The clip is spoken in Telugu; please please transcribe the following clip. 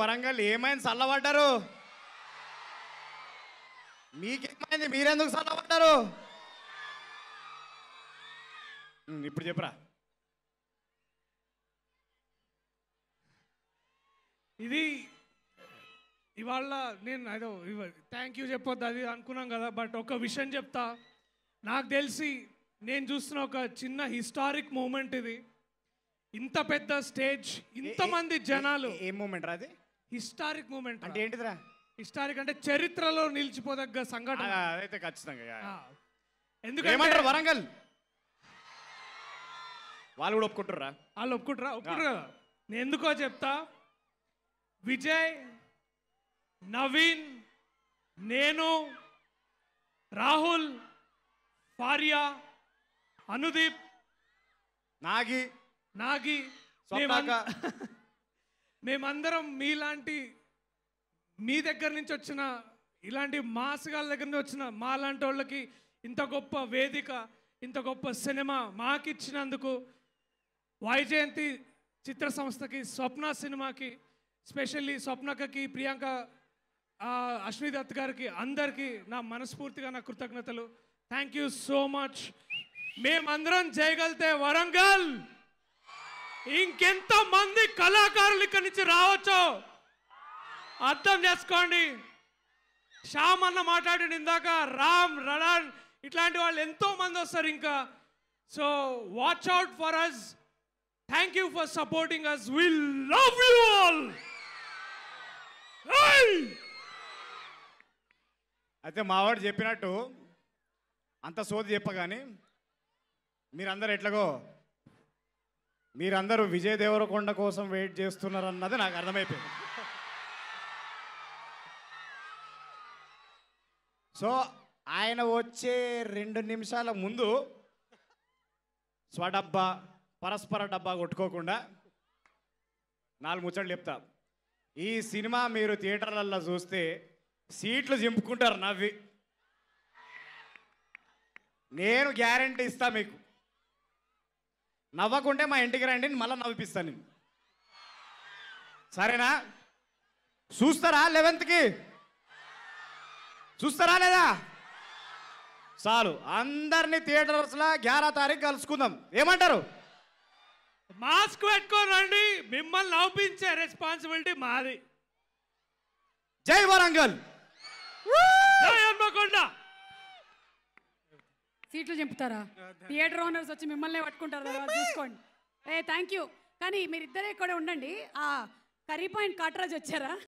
వరంగల్ ఏమైంది చల్లబడ్డారు మీకేమైంది మీరెందుకు చల్లబడ్డారు ఇప్పుడు చెప్పరా ఇది ఇవాళ నేను ఏదో థ్యాంక్ యూ చెప్పొద్దు అది అనుకున్నాం కదా బట్ ఒక విషయం చెప్తా నాకు తెలిసి నేను చూస్తున్న ఒక చిన్న హిస్టారిక్ మూమెంట్ ఇది ఇంత పెద్ద స్టేజ్ ఇంతమంది జనాలు ఏ మూమెంట్ అది హిస్టారిక్ మూమెంట్ అంటే ఏంటిదిరా హిస్టారిక్ అంటే చరిత్రలో నిలిచిపోదగ్గ సంఘటన అదైతే ఖచ్చితంగా ఎందుకంటే వరంగల్ వాళ్ళు కూడా ఒప్పుకుంటారా వాళ్ళు ఒప్పుకుంటారా ఒప్పుకుంటారు నేను ఎందుకో చెప్తా విజయ్ నవీన్ నేను రాహుల్ ఫారియా అనుదీప్ నాగి నాగి మేమందరం మీలాంటి మీ దగ్గర నుంచి వచ్చిన ఇలాంటి మాసగాళ్ళ దగ్గర నుంచి వచ్చిన మా లాంటి వాళ్ళకి ఇంత గొప్ప వేదిక ఇంత గొప్ప సినిమా మాకిచ్చినందుకు వైజయంతి చిత్ర సంస్థకి స్వప్న సినిమాకి స్పెషల్లీ స్వప్నకకి ప్రియాంక అశ్విని దత్ గారికి అందరికీ నా మనస్ఫూర్తిగా నా కృతజ్ఞతలు థ్యాంక్ యూ సో మచ్ మేమందరం చేయగలితే వరంగల్ ఇంకెంత మంది కళాకారులు ఇక్కడి నుంచి రావచ్చు అర్థం చేసుకోండి శ్యామ్ అన్న మాట్లాడిన ఇందాక రామ్ రణాన్ ఇట్లాంటి వాళ్ళు ఎంతో మంది వస్తారు ఇంకా so watch out for us thank you for supporting us we love you all అయితే మావాడు చెప్పినట్టు అంత సోది చెప్పగాని మీరందరూ ఎట్లాగో మీరందరూ విజయ్ దేవరకొండ కోసం వెయిట్ చేస్తున్నారన్నది నాకు అర్థమైపోయింది సో ఆయన వచ్చే రెండు నిమిషాల ముందు స్వడబ్బా పరస్పర డబ్బా కొట్టుకోకుండా నాలుగు ముచ్చట్లు చెప్తా ఈ సినిమా మీరు థియేటర్లల్లో చూస్తే సీట్లు చింపుకుంటారు నవ్వి నేను గ్యారంటీ ఇస్తా మీకు నవ్వకుంటే మా ఇంటికి రండి మళ్ళీ నవ్విపిస్తాను నేను సరేనా చూస్తారా లెవెన్త్కి చూస్తారా లేదా చాలు అందరినీ థియేటర్స్లో గ్యారా తారీఖు కలుసుకుందాం ఏమంటారు మాస్క్ పెట్టుకోనండి మిమ్మల్ని నవ్వించే రెస్పాన్సిబిలిటీ మాది జై వరంగల్ జై హన్మకొండ సీట్లు చెంపుతారా థియేటర్ ఓనర్స్ వచ్చి మిమ్మల్ని పట్టుకుంటారు తర్వాత చూసుకోండి ఏ థ్యాంక్ యూ కానీ మీరిద్దరే కూడా ఉండండి కర్రీ పాయింట్ కాటరాజ్ వచ్చారా